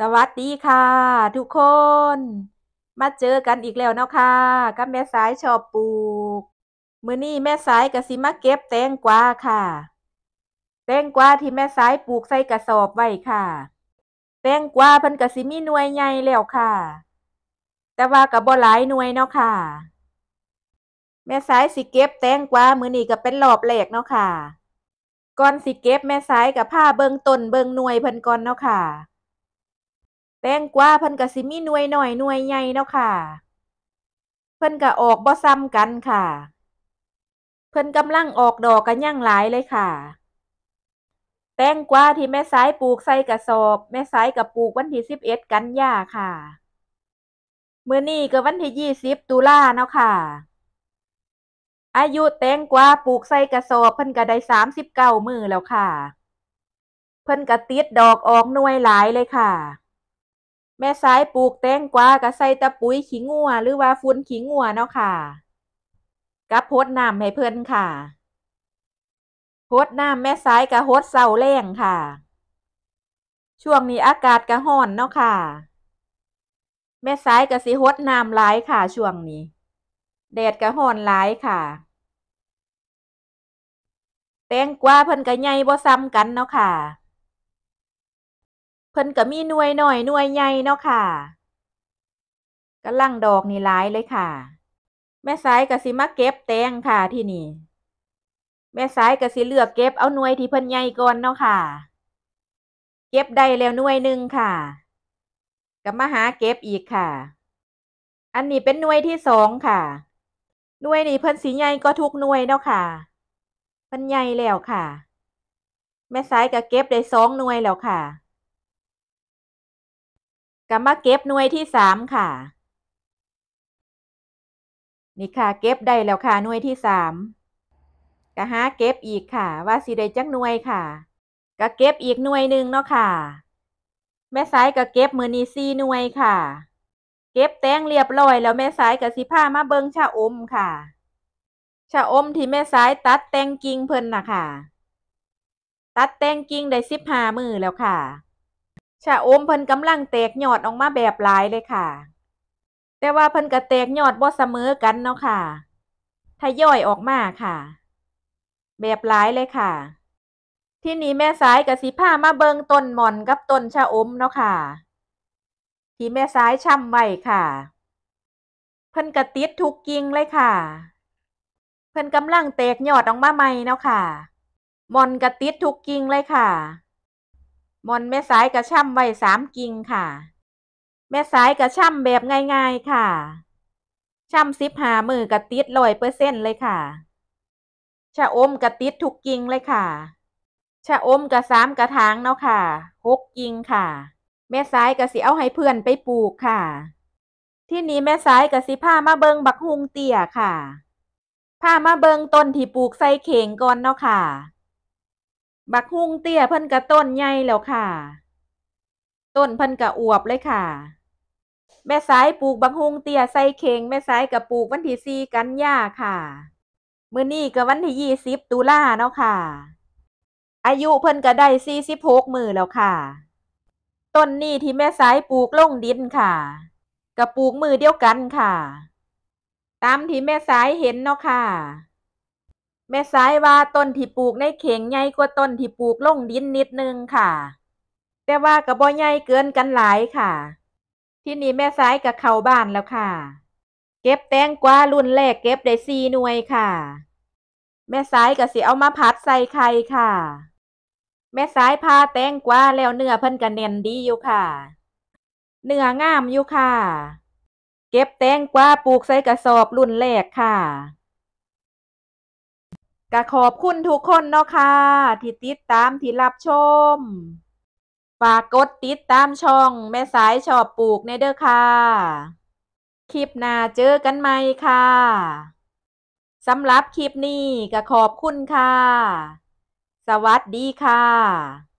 สวัสดีค่ะ ทุกคน มาเจอกันอีกแล้วเนาะค่ะ กับแม่สายชอบปลูกมื้อนี้แม่สายกะสซิมาเก็บแตงกวาค่ะ แตงกวาที่แม่สายปลูกใส่กระสอบไว้ค่ะ แตงกวาเพิ่นกะสซิมีหน่วยใหญ่แล้วค่ะ แต่ว่ากับบ่หลายหน่วยเนาะ ค่ะ แม่สายสิเก็บ แตงกวามื้อนี้ก็เป็นรอบแรกเนาะค่ะ ก่อนสิเก็บแม่สายกับผ้าเบิ่งต้นเบิ่งหน่วยเพิ่นก่อนเนาะค่ะแตงกวาเพิ่นก็สิมีหน่วยหน่อยหน่วยใหญ่เนาะค่ะเพิ่นก็ออกบ่ซ้ำกันค่ะ เพิ่นกำลังออกดอกกันย่างหลายเลยค่ะ แตงกวาที่แม่ สายปลูกใส่กระสอบแม่สายกับปลูกวันที่สิบเอ็ดกันยาค่ะ เมื่อนี้ก็วันที่ยี่สิบตุลาเนาะค่ะ อายุแตงกวาปลูก ใส่กระสอบเพิ่นก็ได้สามสิบเก้ามือแล้วค่ะ เพิ่นก็ติดดอกออกหน่วยหลายเลยค่ะแม่สายปลูกแตงกวาก็ใส่ตะปุ๋ยขิงงัวหรือว่าฟุ้นขิงงัวเนาะค่ะกับโพดน้ำให้เพิ่นค่ะโพดน้ำแม่สายกับโพดเสาแรงค่ะ ช่วงนี้อากาศกระห้อนเนาะค่ะ แม่สายกับสีโพดน้ำหลายค่ะ ช่วงนี้แดดกระห้อนหลายค่ะ แตงกวาเพิ่นก็ใหญ่บ่ซ้ำกันเนาะค่ะเพิ่นก็มีหน่วยหน่อยหน่วยใหญ่เนาะค่ะกำลังดอกนี่หลายเลยค่ะ แม่สายก็สิมาเก็บแตงค่ะที่นี่ แม่สายก็สิเลือกเก็บเอาหน่วยที่เพิ่นใหญ่ก่อนเนาะค่ะ เก็บได้แล้วหน่วยหนึ่งค่ะก็มาหาเก็บอีกค่ะ อันนี้เป็น หน่วยที่สองค่ะหน่วยนี้เพิ่นสีใหญ่ก็ทุก หน่วยเนาะค่ะ เพิ่นใหญ่แล้วค่ะ แม่สายก็เก็บได้สองหน่วยแล้วค่ะก็มาเก็บหน่วยที่สามค่ะ นี่ค่ะเก็บได้แล้วค่ะหน่วยที่สามก็หาเก็บอีกค่ะ ว่าสีได้จังหน่วยค่ะก็เก็บอีกหน่วยหนึ่งเนาะ ค่ะ แม่สายก็เก็บมือนีซีหน่วยค่ะ เก็บแตงเรียบร้อย แล้วแม่สายก็สิผ้ามาเบิงชาอม ค่ะชาอม ที่แม่สายตัดแตงกิ่งเพิ่นน่ะค่ะ ตัดแตงกิ่งได้สิบห้ามือแล้วค่ะชะอมเพิ่นกำลังแตกยอดออกมาแบบหลายเลยค่ะ แต่ว่าเพิ่นก็แตกยอดบ่เสมอกันเนาะค่ะ ทยอยออกมาค่ะ แบบหลายเลยค่ะ ที่นี่แม่สายกับสีผ้ามาเบิงต้นหม่อนกับต้นชะอมเนาะค่ะ ที่แม่สายช่ำไว้ค่ะ เพิ่นกระติดทุกกิ่งเลยค่ะ เพิ่นกำลังแตกยอดออกมาใหม่เนาะค่ะ หม่อนกระติดทุกกิ่งเลยค่ะมอนแม่สายกระช่ำไว้สามกิ่งค่ะ แม่สายกระช่ำแบบง่ายๆค่ะช่ำซิบหามือกระติดลอยเปอร์เซ็นต์เลยค่ะชะอมกระติดทุกกิ่งเลยค่ะชะอมกระสามกระถางเนาะค่ะหกกิ่งค่ะ แม่สายกระสิเอาให้เพื่อนไปปลูกค่ะ ที่นี้แม่สายกระสิผ้ามาเบิงบักฮุงเตี่ยค่ะผ้ามาเบิงต้นที่ปลูกใส่เข่งก่อนเนาะค่ะบักฮุงเตี้ยพันกระต้นใหญ่แล้วค่ะ ต้นพันกระอวบเลยค่ะ แม่สายปลูกบักฮุงเตี้ยใส่เข่งแม่สายกระปลูกวันที่สี่กันยาค่ะ มื้อนี้ก็วันที่ยี่สิบตุลาเนาะค่ะ อายุเพิ่นก็ได้สี่สิบหกมือแล้วค่ะ ต้นนี้ที่แม่สายปลูกลงดินค่ะกระปลูกมือเดียวกันค่ะ ตามที่แม่สายเห็นเนาะค่ะแม่สายว่าต้นที่ปลูกในเข่งใหญ่กว่าต้นที่ปลูกลงดินนิดนึงค่ะ แต่ว่ากระบกใหญ่เกินกันหลายค่ะ ที่นี่แม่สายกับเข่าบ้านแล้วค่ะ เก็บแตงกวารุ่นแรกเก็บได้สี่หน่วยค่ะ แม่สายกัเสิเอามาผัดใส่ไข่ค่ะ แม่สายพาแตงกวาแล้วเนื้อเพิ่นกนเน่นดีอยู่ค่ะ เนื้องามอยู่ค่ะ เก็บแตงกวาปลูกใส่กระสอบรุ่นแรกค่ะกะขอบคุณทุกคนเนาะค่ะที่ติดตามที่รับชมฝากกดติดตามช่องแม่สายชอบปลูกในเด้อค่ะ คลิปหน้าเจอกันใหม่ค่ะสำหรับคลิปนี้ก็ขอบคุณค่ะ สวัสดีค่ะ